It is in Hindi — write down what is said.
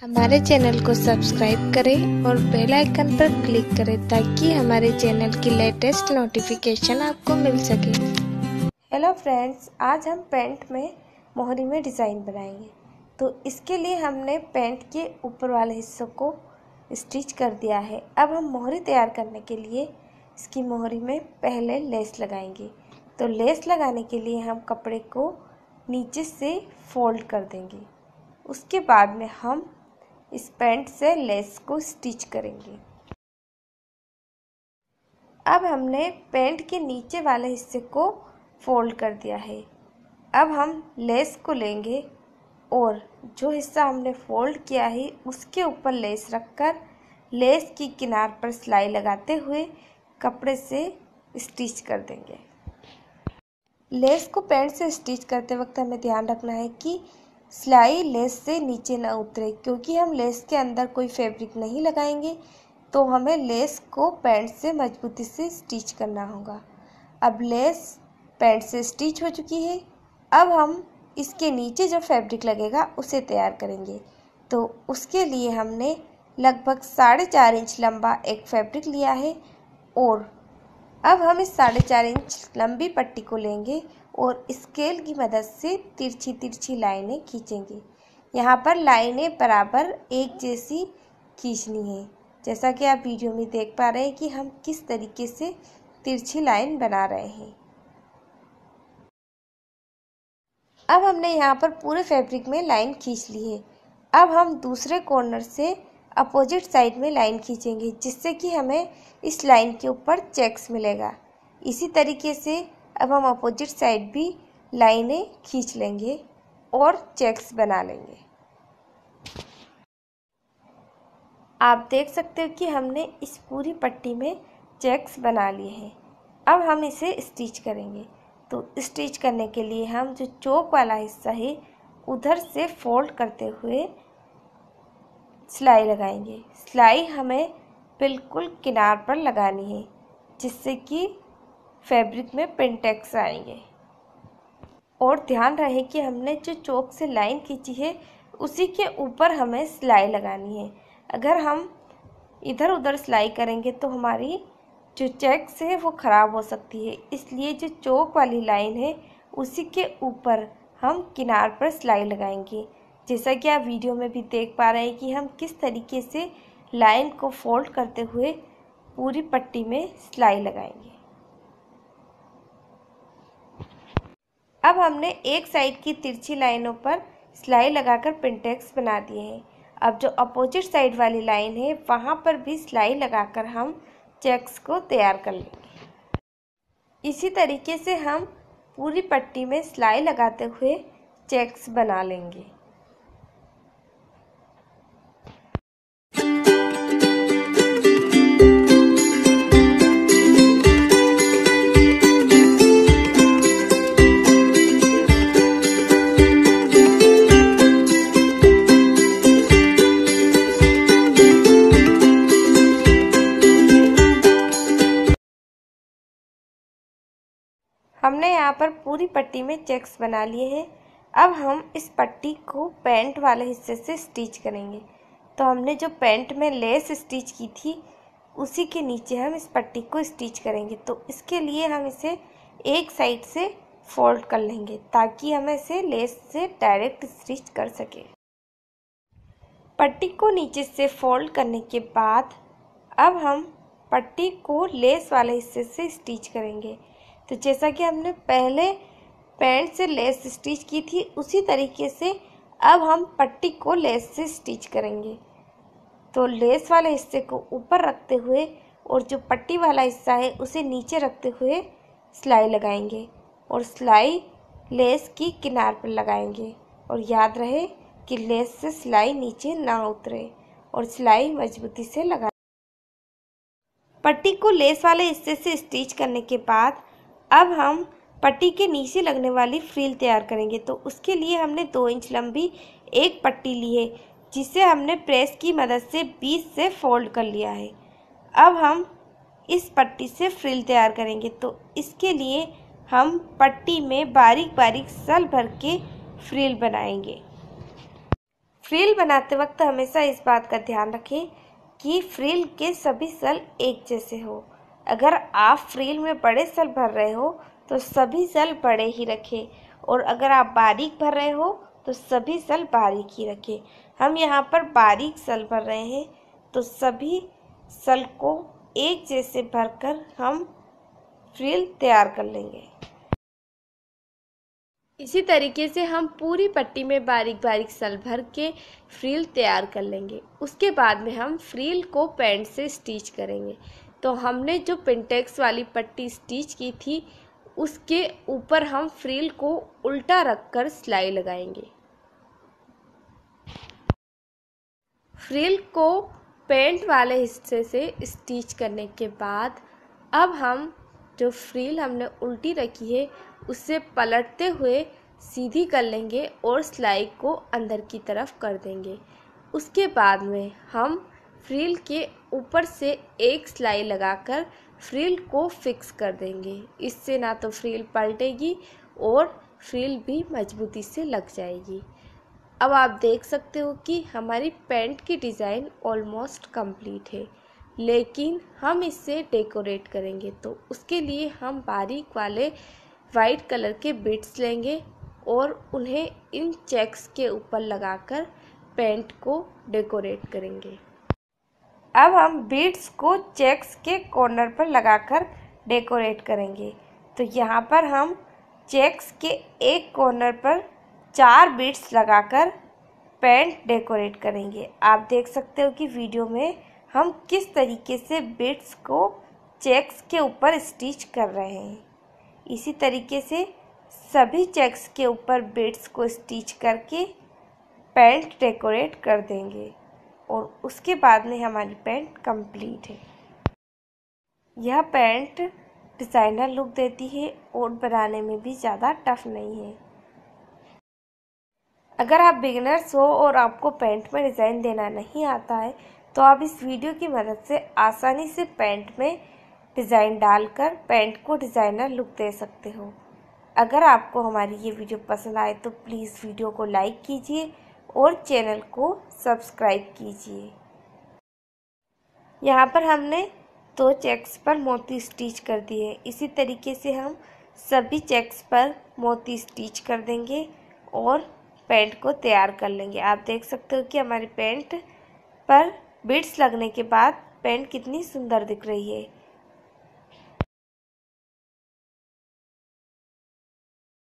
हमारे चैनल को सब्सक्राइब करें और बेल आइकन पर क्लिक करें ताकि हमारे चैनल की लेटेस्ट नोटिफिकेशन आपको मिल सके हेलो फ्रेंड्स आज हम पेंट में मोहरी में डिज़ाइन बनाएंगे तो इसके लिए हमने पेंट के ऊपर वाले हिस्सों को स्टिच कर दिया है अब हम मोहरी तैयार करने के लिए इसकी मोहरी में पहले लेस लगाएंगे तो लेस लगाने के लिए हम कपड़े को नीचे से फोल्ड कर देंगे उसके बाद में हम इस पैंट से लेस को स्टिच करेंगे अब हमने पैंट के नीचे वाले हिस्से को फोल्ड कर दिया है अब हम लेस को लेंगे और जो हिस्सा हमने फोल्ड किया है उसके ऊपर लेस रखकर लेस की किनार पर सिलाई लगाते हुए कपड़े से स्टिच कर देंगे लेस को पैंट से स्टिच करते वक्त हमें ध्यान रखना है कि सिलाई लेस से नीचे ना उतरे क्योंकि हम लेस के अंदर कोई फैब्रिक नहीं लगाएंगे तो हमें लेस को पैंट से मजबूती से स्टिच करना होगा अब लेस पैंट से स्टिच हो चुकी है अब हम इसके नीचे जो फैब्रिक लगेगा उसे तैयार करेंगे तो उसके लिए हमने लगभग साढ़े चार इंच लंबा एक फैब्रिक लिया है और अब हम इस साढ़े चार इंच लंबी पट्टी को लेंगे और स्केल की मदद से तिरछी तिरछी लाइनें खींचेंगे यहाँ पर लाइनें बराबर एक जैसी खींचनी है जैसा कि आप वीडियो में देख पा रहे हैं कि हम किस तरीके से तिरछी लाइन बना रहे हैं अब हमने यहाँ पर पूरे फैब्रिक में लाइन खींच ली है अब हम दूसरे कॉर्नर से अपोजिट साइड में लाइन खींचेंगे जिससे कि हमें इस लाइन के ऊपर चेक्स मिलेगा इसी तरीके से अब हम अपोजिट साइड भी लाइनें खींच लेंगे और चेक्स बना लेंगे आप देख सकते हो कि हमने इस पूरी पट्टी में चेक्स बना लिए हैं अब हम इसे स्टिच करेंगे तो स्टिच करने के लिए हम जो चौक वाला हिस्सा है उधर से फोल्ड करते हुए सिलाई लगाएंगे सिलाई हमें बिल्कुल किनार पर लगानी है जिससे कि फैब्रिक में पिनटेक्स आएंगे और ध्यान रहे कि हमने जो चौक से लाइन खींची है उसी के ऊपर हमें सिलाई लगानी है अगर हम इधर उधर सिलाई करेंगे तो हमारी जो चेक्स है वो ख़राब हो सकती है इसलिए जो चौक वाली लाइन है उसी के ऊपर हम किनार पर सिलाई लगाएंगे जैसा कि आप वीडियो में भी देख पा रहे हैं कि हम किस तरीके से लाइन को फोल्ड करते हुए पूरी पट्टी में सिलाई लगाएंगे अब हमने एक साइड की तिरछी लाइनों पर सिलाई लगाकर पिंटेक्स बना दिए हैं अब जो अपोजिट साइड वाली लाइन है वहाँ पर भी सिलाई लगाकर हम चेक्स को तैयार कर लेंगे इसी तरीके से हम पूरी पट्टी में सिलाई लगाते हुए चेक्स बना लेंगे यहाँ पर पूरी पट्टी में चेक्स बना लिए हैं अब हम इस पट्टी को पैंट वाले हिस्से से स्टिच करेंगे तो हमने जो पैंट में लेस स्टिच की थी उसी के नीचे हम इस पट्टी को स्टिच करेंगे तो इसके लिए हम इसे एक साइड से फोल्ड कर लेंगे ताकि हम इसे लेस से डायरेक्ट स्टिच कर सकें पट्टी को नीचे से फोल्ड करने के बाद अब हम पट्टी को लेस वाले हिस्से से स्टिच करेंगे तो जैसा कि हमने पहले पैंट से लेस स्टिच की थी उसी तरीके से अब हम पट्टी को लेस से स्टिच करेंगे तो लेस वाले हिस्से को ऊपर रखते हुए और जो पट्टी वाला हिस्सा है उसे नीचे रखते हुए सिलाई लगाएंगे और सिलाई लेस की किनार पर लगाएंगे और याद रहे कि लेस से सिलाई नीचे ना उतरे और सिलाई मजबूती से लगाएं पट्टी को लेस वाले हिस्से से स्टिच करने के बाद अब हम पट्टी के नीचे लगने वाली फ्रिल तैयार करेंगे तो उसके लिए हमने दो इंच लंबी एक पट्टी ली है जिसे हमने प्रेस की मदद से बीच से फोल्ड कर लिया है अब हम इस पट्टी से फ्रिल तैयार करेंगे तो इसके लिए हम पट्टी में बारीक बारीक सल भर के फ्रिल बनाएंगे फ्रिल बनाते वक्त हमेशा इस बात का ध्यान रखें कि फ्रिल के सभी सल एक जैसे हो अगर आप फ्रेल में बड़े सेल भर रहे हो तो सभी सेल बड़े ही रखें और अगर आप बारीक भर रहे हो तो सभी सेल बारीक ही रखें हम यहाँ पर बारीक सेल भर रहे हैं तो सभी सेल को एक जैसे भरकर हम फ्रिल तैयार कर लेंगे इसी तरीके से हम पूरी पट्टी में बारीक बारीक सल भर के फ्रील तैयार कर लेंगे उसके बाद में हम फ्रील को पैंट से स्टिच करेंगे तो हमने जो पिंटेक्स वाली पट्टी स्टिच की थी उसके ऊपर हम फ्रिल को उल्टा रखकर सिलाई लगाएंगे फ्रिल को पेंट वाले हिस्से से स्टिच करने के बाद अब हम जो फ्रिल हमने उल्टी रखी है उससे पलटते हुए सीधी कर लेंगे और सिलाई को अंदर की तरफ कर देंगे उसके बाद में हम फ्रिल के ऊपर से एक सिलाई लगाकर फ्रिल को फिक्स कर देंगे इससे ना तो फ्रिल पलटेगी और फ्रिल भी मजबूती से लग जाएगी अब आप देख सकते हो कि हमारी पैंट की डिज़ाइन ऑलमोस्ट कंप्लीट है लेकिन हम इसे डेकोरेट करेंगे तो उसके लिए हम बारीक वाले वाइट कलर के बिट्स लेंगे और उन्हें इन चेक्स के ऊपर लगाकर पैंट को डेकोरेट करेंगे अब हम बीड्स को चेक्स के कॉर्नर पर लगाकर डेकोरेट करेंगे तो यहाँ पर हम चेक्स के एक कॉर्नर पर चार बीड्स लगाकर पेंट डेकोरेट करेंगे आप देख सकते हो कि वीडियो में हम किस तरीके से बीट्स को चेक्स के ऊपर स्टिच कर रहे हैं इसी तरीके से सभी चेक्स के ऊपर बीड्स को स्टिच करके पेंट डेकोरेट कर देंगे और उसके बाद में हमारी पैंट कंप्लीट है यह पैंट डिज़ाइनर लुक देती है और बनाने में भी ज़्यादा टफ नहीं है अगर आप बिगनर्स हो और आपको पैंट में डिज़ाइन देना नहीं आता है तो आप इस वीडियो की मदद से आसानी से पैंट में डिज़ाइन डालकर पैंट को डिज़ाइनर लुक दे सकते हो अगर आपको हमारी ये वीडियो पसंद आए तो प्लीज़ वीडियो को लाइक कीजिए और चैनल को सब्सक्राइब कीजिए यहाँ पर हमने दो चेक्स पर मोती स्टिच कर दी है इसी तरीके से हम सभी चेक्स पर मोती स्टिच कर देंगे और पैंट को तैयार कर लेंगे आप देख सकते हो कि हमारी पैंट पर बिट्स लगने के बाद पैंट कितनी सुंदर दिख रही है